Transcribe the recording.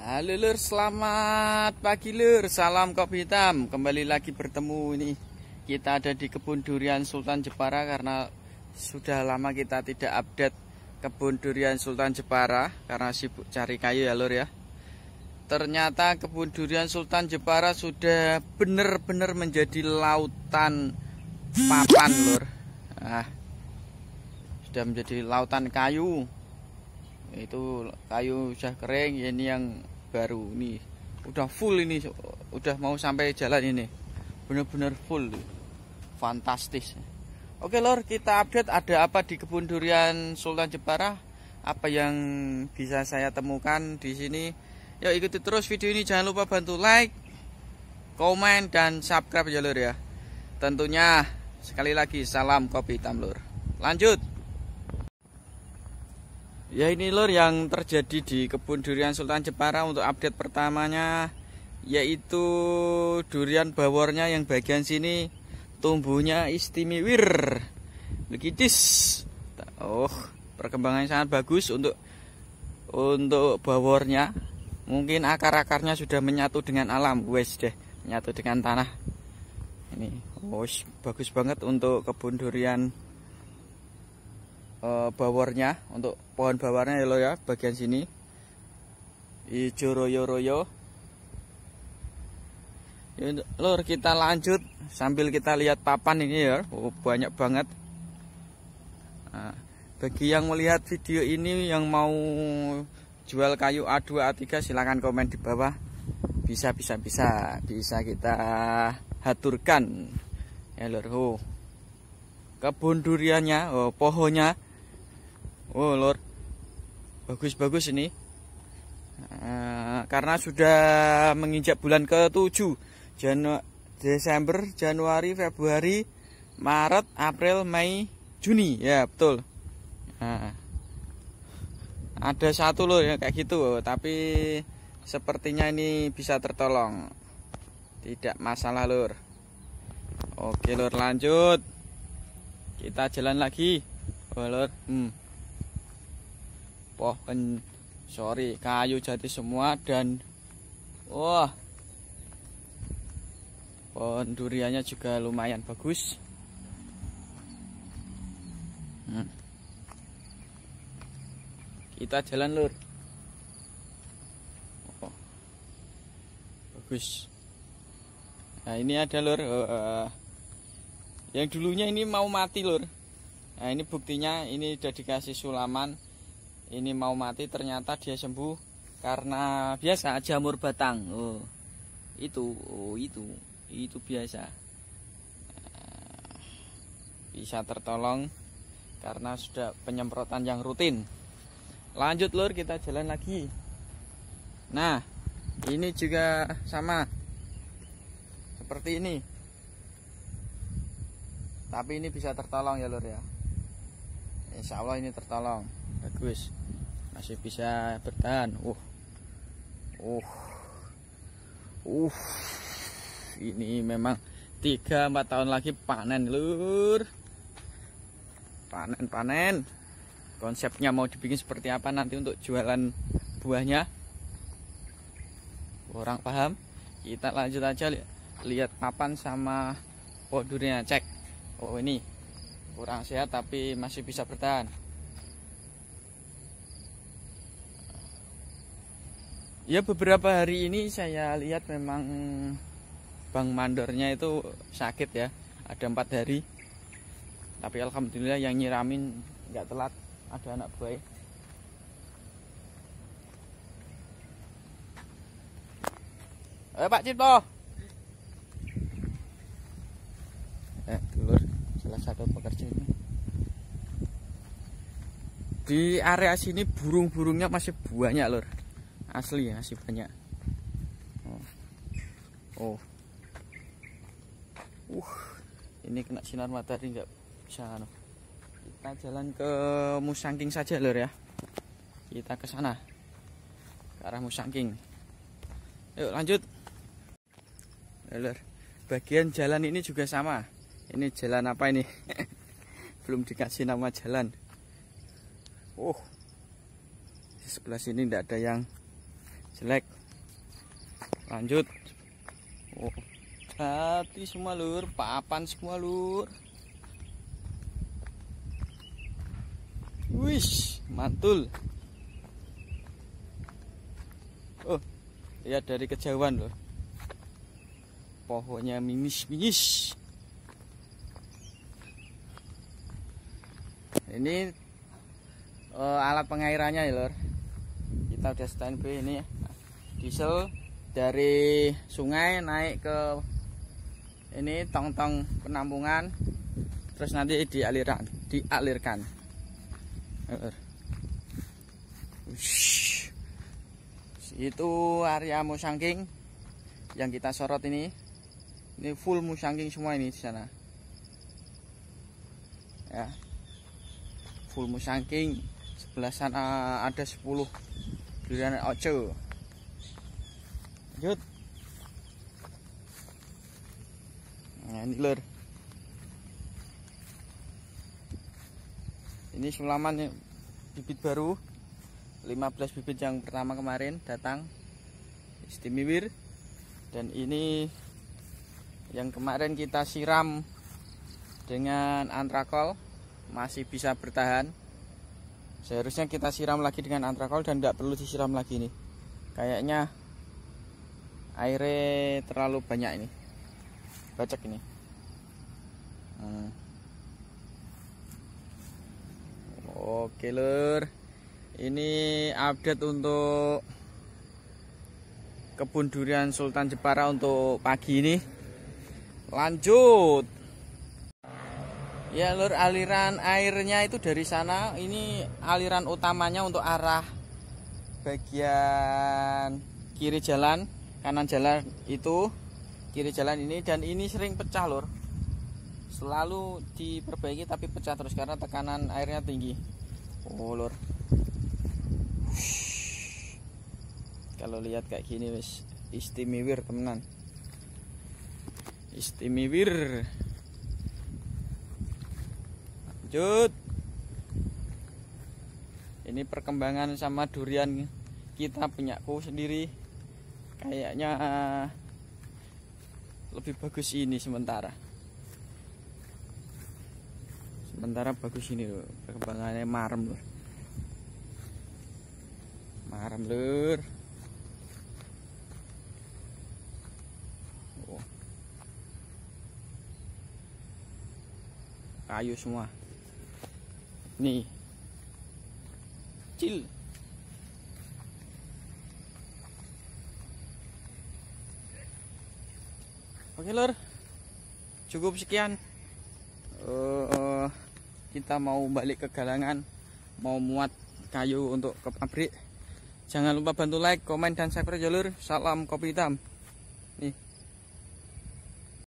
Halo lur, selamat pagi lur. Salam kopi hitam. Kembali lagi bertemu ini. Kita ada di kebun durian Sultan Jepara karena sudah lama kita tidak update kebun durian Sultan Jepara karena sibuk cari kayu ya lur ya. Ternyata kebun durian Sultan Jepara sudah benar-benar menjadi lautan papan lur. Ah. Sudah menjadi lautan kayu itu kayu sudah kering ya ini yang baru ini udah full ini udah mau sampai jalan ini bener-bener full fantastis oke lor kita update ada apa di kebun durian Sultan Jepara apa yang bisa saya temukan di sini yuk ikuti terus video ini jangan lupa bantu like komen dan subscribe ya lor ya tentunya sekali lagi salam kopi hitam lanjut Ya ini lor yang terjadi di kebun durian Sultan Jepara untuk update pertamanya yaitu durian bawornya yang bagian sini tumbuhnya istimewir legitis. Oh, perkembangan sangat bagus untuk untuk bawornya. Mungkin akar-akarnya sudah menyatu dengan alam, wes deh, menyatu dengan tanah. Ini, oh, bagus banget untuk kebun durian e, bawarnya untuk pohon bawarnya ya lo ya bagian sini hijau royo-royo ya, lor kita lanjut sambil kita lihat papan ini ya oh, banyak banget nah, bagi yang melihat video ini yang mau jual kayu A2 A3 silahkan komen di bawah bisa bisa bisa bisa kita haturkan ya lor oh. kebun duriannya oh, pohonnya oh lor bagus-bagus ini eh, karena sudah menginjak bulan ke-7 Janu Desember, Januari, Februari, Maret, April, Mei, Juni ya betul nah, ada satu loh ya kayak gitu tapi sepertinya ini bisa tertolong tidak masalah lur oke lur lanjut kita jalan lagi oh, lur hmm pohon sorry kayu jati semua dan wah pohon duriannya juga lumayan bagus hmm. kita jalan lur oh. bagus nah ini ada lur uh, yang dulunya ini mau mati lur nah ini buktinya ini sudah dikasih sulaman ini mau mati ternyata dia sembuh karena biasa jamur batang oh itu oh itu itu biasa eh, bisa tertolong karena sudah penyemprotan yang rutin lanjut lur kita jalan lagi nah ini juga sama seperti ini tapi ini bisa tertolong ya lur ya insya Allah ini tertolong bagus masih bisa bertahan uh uh uh ini memang tiga empat tahun lagi panen lur panen-panen konsepnya mau dibikin seperti apa nanti untuk jualan buahnya orang paham kita lanjut aja lihat, lihat papan sama kodurnya cek oh ini kurang sehat tapi masih bisa bertahan ya beberapa hari ini saya lihat memang bang mandornya itu sakit ya ada empat hari tapi alhamdulillah yang nyiramin nggak telat ada anak buah Eh Pak Cipto Eh dulur salah satu pekerja ini di area sini burung-burungnya masih banyak lur asli ya masih banyak oh, oh. uh ini kena sinar matahari nggak bisa no. Anu. kita jalan ke Musangking saja lor ya kita ke sana ke arah Musangking yuk lanjut ya, lor bagian jalan ini juga sama ini jalan apa ini belum dikasih nama jalan oh sebelah sini tidak ada yang jelek lanjut oh, hati semua lur papan semua lur wish mantul oh lihat dari kejauhan loh pohonnya minis-minis ini uh, alat pengairannya ya lor kita udah standby ini diesel dari sungai naik ke ini tong-tong penampungan terus nanti dialirkan. dialirkan Ush. itu area musangking yang kita sorot ini ini full musangking semua ini di sana ya full musangking sebelah sana ada 10 durian ojo lanjut nah ini lur ini sulaman bibit baru 15 bibit yang pertama kemarin datang istimewir, dan ini yang kemarin kita siram dengan antrakol masih bisa bertahan seharusnya kita siram lagi dengan antrakol dan tidak perlu disiram lagi nih kayaknya airnya terlalu banyak ini bacak ini hmm. oke lur ini update untuk kebun durian Sultan Jepara untuk pagi ini lanjut ya lur aliran airnya itu dari sana ini aliran utamanya untuk arah bagian kiri jalan kanan jalan itu kiri jalan ini dan ini sering pecah lor selalu diperbaiki tapi pecah terus karena tekanan airnya tinggi oh lor kalau lihat kayak gini wis istimewir temenan istimewir lanjut ini perkembangan sama durian kita punya ku sendiri kayaknya eh, lebih bagus ini sementara sementara bagus ini loh perkembangannya marem loh marem lur oh. kayu semua nih cil Oke lor cukup sekian. Uh, uh, kita mau balik ke galangan, mau muat kayu untuk ke pabrik. Jangan lupa bantu like, komen, dan subscribe jalur. Ya, Salam kopi hitam.